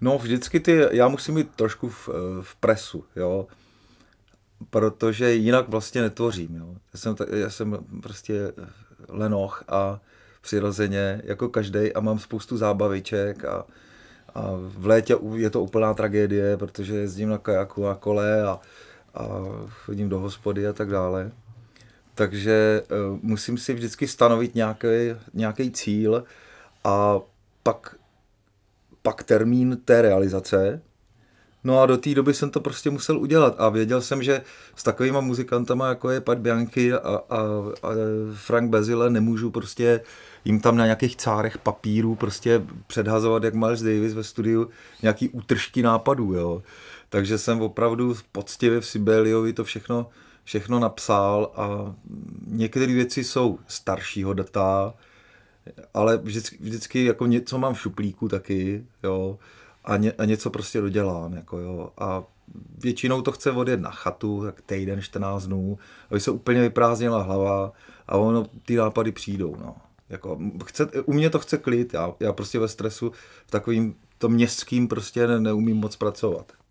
No vždycky ty, já musím mít trošku v, eh, v presu, jo, protože jinak vlastně netvořím, jo. Já jsem, já jsem prostě lenoch a přirozeně, jako každý a mám spoustu zábaviček a, a v létě je to úplná tragédie, protože jezdím na kajaku, a kole a, a chodím do hospody a tak dále. Takže uh, musím si vždycky stanovit nějaký, nějaký cíl a pak pak termín té realizace. No a do té doby jsem to prostě musel udělat a věděl jsem, že s takovýma muzikantama, jako je Pat Bianchi a, a, a Frank Bezile, nemůžu prostě jim tam na nějakých cárech papíru prostě předhazovat, jak Miles Davis ve studiu, nějaký útržky nápadů, jo. Takže jsem opravdu poctivě v Sibeliovi to všechno, všechno napsal a některé věci jsou staršího data, ale vždycky, vždycky jako něco mám v šuplíku taky, jo, a, ně, a něco prostě dodělám, jako jo, a většinou to chce odjet na chatu, tak týden, 14 dnů, aby se úplně vyprázdnila hlava a ono, ty nápady přijdou, no. Jako, chce, u mě to chce klid, já, já prostě ve stresu, v takovým to městským prostě ne, neumím moc pracovat.